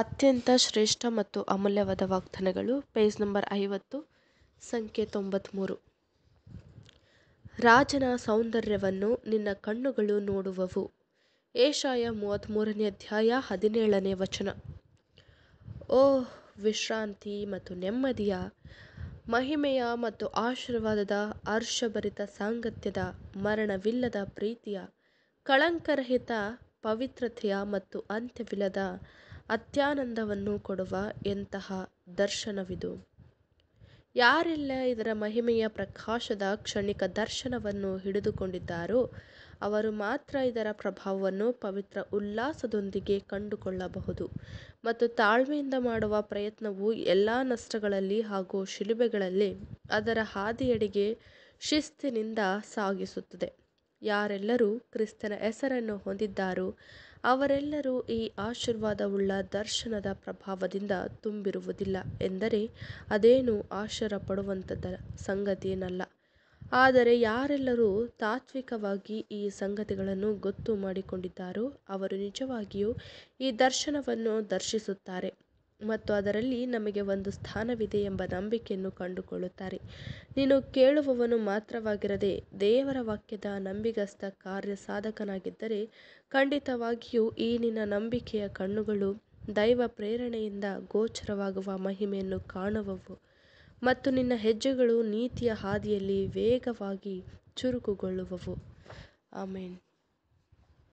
ಅತ್ಯಂತ ಶ್ರೇಷ್ಠ ಮತ್ತು ಅಮೂಲ್ಯವಾದ ವಾಗ್ದಾನಗಳು ಪೇಜ್ ನಂಬರ್ ಐವತ್ತು ಸಂಖ್ಯೆ ತೊಂಬತ್ತ್ಮೂರು ರಾಜನ ಸೌಂದರ್ಯವನ್ನು ನಿನ್ನ ಕಣ್ಣುಗಳು ನೋಡುವವು ಏಷಾಯ ಮೂವತ್ತ್ಮೂರನೇ ಅಧ್ಯಾಯ ಹದಿನೇಳನೇ ವಚನ ಓ ವಿಶ್ರಾಂತಿ ಮತ್ತು ನೆಮ್ಮದಿಯ ಮಹಿಮೆಯ ಮತ್ತು ಆಶೀರ್ವಾದದ ಹರ್ಷಭರಿತ ಸಾಂಗತ್ಯದ ಮರಣವಿಲ್ಲದ ಪ್ರೀತಿಯ ಕಳಂಕರಹಿತ ಪವಿತ್ರತೆಯ ಮತ್ತು ಅಂತ್ಯವಿಲ್ಲದ ಅತ್ಯಾನಂದವನ್ನು ಕೊಡುವ ಎಂತಹ ದರ್ಶನವಿದು ಯಾರೆಲ್ಲ ಇದರ ಮಹಿಮೆಯ ಪ್ರಕಾಶದ ಕ್ಷಣಿಕ ದರ್ಶನವನ್ನು ಹಿಡಿದುಕೊಂಡಿದ್ದಾರೋ ಅವರು ಮಾತ್ರ ಇದರ ಪ್ರಭಾವವನ್ನು ಪವಿತ್ರ ಉಲ್ಲಾಸದೊಂದಿಗೆ ಕಂಡುಕೊಳ್ಳಬಹುದು ಮತ್ತು ತಾಳ್ಮೆಯಿಂದ ಮಾಡುವ ಪ್ರಯತ್ನವು ಎಲ್ಲ ನಷ್ಟಗಳಲ್ಲಿ ಹಾಗೂ ಶಿಲುಬೆಗಳಲ್ಲಿ ಅದರ ಹಾದಿಯಡೆಗೆ ಶಿಸ್ತಿನಿಂದ ಸಾಗಿಸುತ್ತದೆ ಯಾರೆಲ್ಲರೂ ಕ್ರಿಸ್ತನ ಹೆಸರನ್ನು ಹೊಂದಿದ್ದಾರೋ ಅವರೆಲ್ಲರೂ ಈ ಆಶೀರ್ವಾದವುಳ್ಳ ದರ್ಶನದ ಪ್ರಭಾವದಿಂದ ತುಂಬಿರುವುದಿಲ್ಲ ಎಂದರೆ ಅದೇನು ಪಡುವಂಥದ್ದ ಸಂಗತಿಯೇನಲ್ಲ ಆದರೆ ಯಾರೆಲ್ಲರೂ ತಾತ್ವಿಕವಾಗಿ ಈ ಸಂಗತಿಗಳನ್ನು ಗೊತ್ತು ಮಾಡಿಕೊಂಡಿದ್ದಾರೋ ಅವರು ನಿಜವಾಗಿಯೂ ಈ ದರ್ಶನವನ್ನು ದರ್ಶಿಸುತ್ತಾರೆ ಮತ್ತು ಅದರಲ್ಲಿ ನಮಗೆ ಒಂದು ಸ್ಥಾನವಿದೆ ಎಂಬ ನಂಬಿಕೆಯನ್ನು ಕಂಡುಕೊಳ್ಳುತ್ತಾರೆ ನೀನು ಕೇಳುವವನು ಮಾತ್ರವಾಗಿರದೆ ದೇವರ ವಾಕ್ಯದ ನಂಬಿಗಸ್ತ ಕಾರ್ಯ ಸಾಧಕನಾಗಿದ್ದರೆ ಖಂಡಿತವಾಗಿಯೂ ಈ ನಿನ್ನ ನಂಬಿಕೆಯ ಕಣ್ಣುಗಳು ದೈವ ಪ್ರೇರಣೆಯಿಂದ ಗೋಚರವಾಗುವ ಮಹಿಮೆಯನ್ನು ಕಾಣುವವು ಮತ್ತು ನಿನ್ನ ಹೆಜ್ಜೆಗಳು ನೀತಿಯ ಹಾದಿಯಲ್ಲಿ ವೇಗವಾಗಿ ಚುರುಕುಗೊಳ್ಳುವವು ಆಮೇನ್